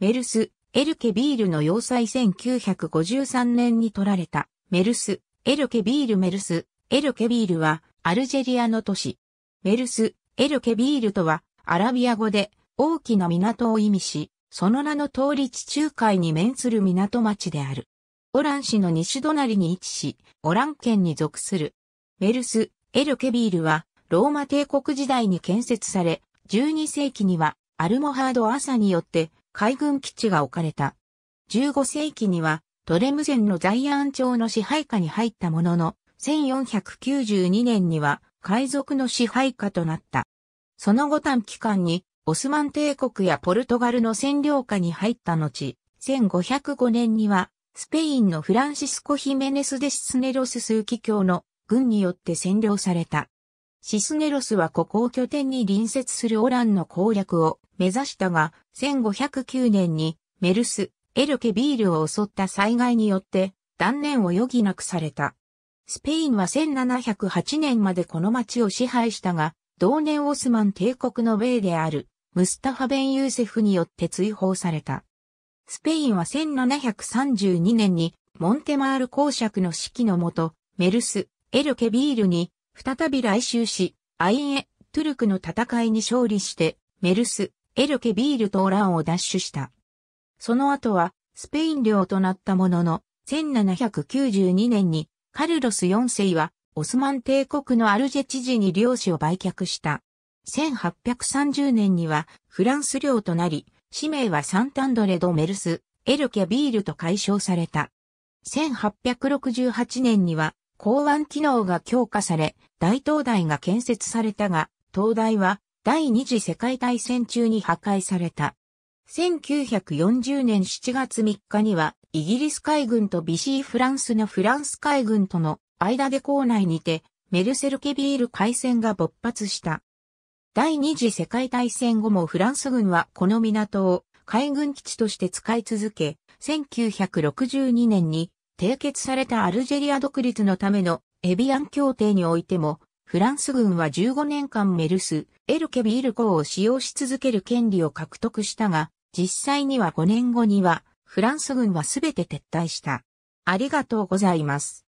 メルス、エルケビールの要塞1953年に取られた、メルス、エルケビールメルス、エルケビールは、アルジェリアの都市。メルス、エルケビールとは、アラビア語で、大きな港を意味し、その名の通り地中海に面する港町である。オラン市の西隣に位置し、オラン県に属する。メルス、エルケビールは、ローマ帝国時代に建設され、12世紀には、アルモハード・アサによって、海軍基地が置かれた。15世紀にはトレムゼンの在安町の支配下に入ったものの、1492年には海賊の支配下となった。その後短期間にオスマン帝国やポルトガルの占領下に入った後、1505年にはスペインのフランシスコ・ヒメネス・デスネロス・スーキ教の軍によって占領された。シスネロスはここを拠点に隣接するオランの攻略を目指したが、1509年にメルス、エルケビールを襲った災害によって断念を余儀なくされた。スペインは1708年までこの町を支配したが、同年オスマン帝国の米であるムスタファ・ベン・ユーセフによって追放された。スペインは1732年にモンテマール公爵の指揮のもと、メルス、エルケビールに再び来襲し、アインエ、トゥルクの戦いに勝利して、メルス、エルケビールとオランを奪取した。その後は、スペイン領となったものの、1792年に、カルロス4世は、オスマン帝国のアルジェ知事に領主を売却した。1830年には、フランス領となり、使命はサンタンドレド・メルス、エルケビールと解消された。1868年には、港湾機能が強化され、大東大が建設されたが、東大は第二次世界大戦中に破壊された。1940年7月3日には、イギリス海軍とビシーフランスのフランス海軍との間で港内にて、メルセルケビール海戦が勃発した。第二次世界大戦後もフランス軍はこの港を海軍基地として使い続け、1962年に締結されたアルジェリア独立のためのエビアン協定においても、フランス軍は15年間メルス、エルケビール港を使用し続ける権利を獲得したが、実際には5年後には、フランス軍はすべて撤退した。ありがとうございます。